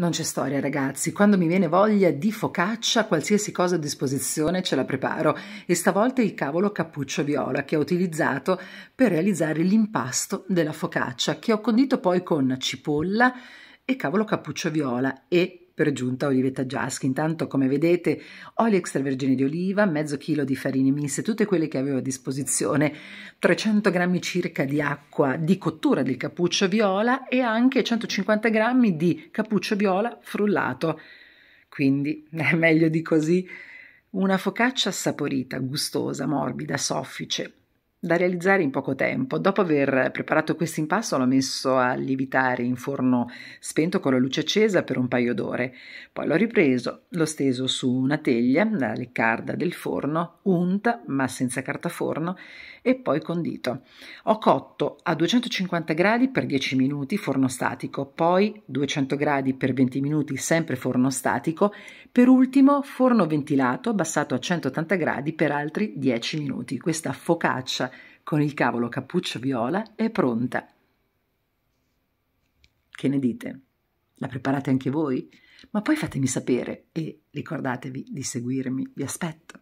Non c'è storia, ragazzi. Quando mi viene voglia di focaccia, qualsiasi cosa a disposizione ce la preparo. E stavolta il cavolo cappuccio viola che ho utilizzato per realizzare l'impasto della focaccia, che ho condito poi con cipolla e cavolo cappuccio viola e per giunta Olivetta Giaschi. Intanto, come vedete, olio extravergine di oliva, mezzo chilo di farine miste, tutte quelle che avevo a disposizione, 300 grammi circa di acqua di cottura del cappuccio viola e anche 150 grammi di cappuccio viola frullato. Quindi, è meglio di così. Una focaccia saporita, gustosa, morbida, soffice, da realizzare in poco tempo. Dopo aver preparato questo impasto l'ho messo a lievitare in forno spento con la luce accesa per un paio d'ore. Poi l'ho ripreso, l'ho steso su una teglia, la leccarda del forno, unta ma senza carta forno e poi condito. Ho cotto a 250 gradi per 10 minuti forno statico, poi 200 gradi per 20 minuti sempre forno statico, per ultimo forno ventilato abbassato a 180 gradi per altri 10 minuti. Questa focaccia con il cavolo cappuccio viola è pronta. Che ne dite? La preparate anche voi? Ma poi fatemi sapere e ricordatevi di seguirmi, vi aspetto.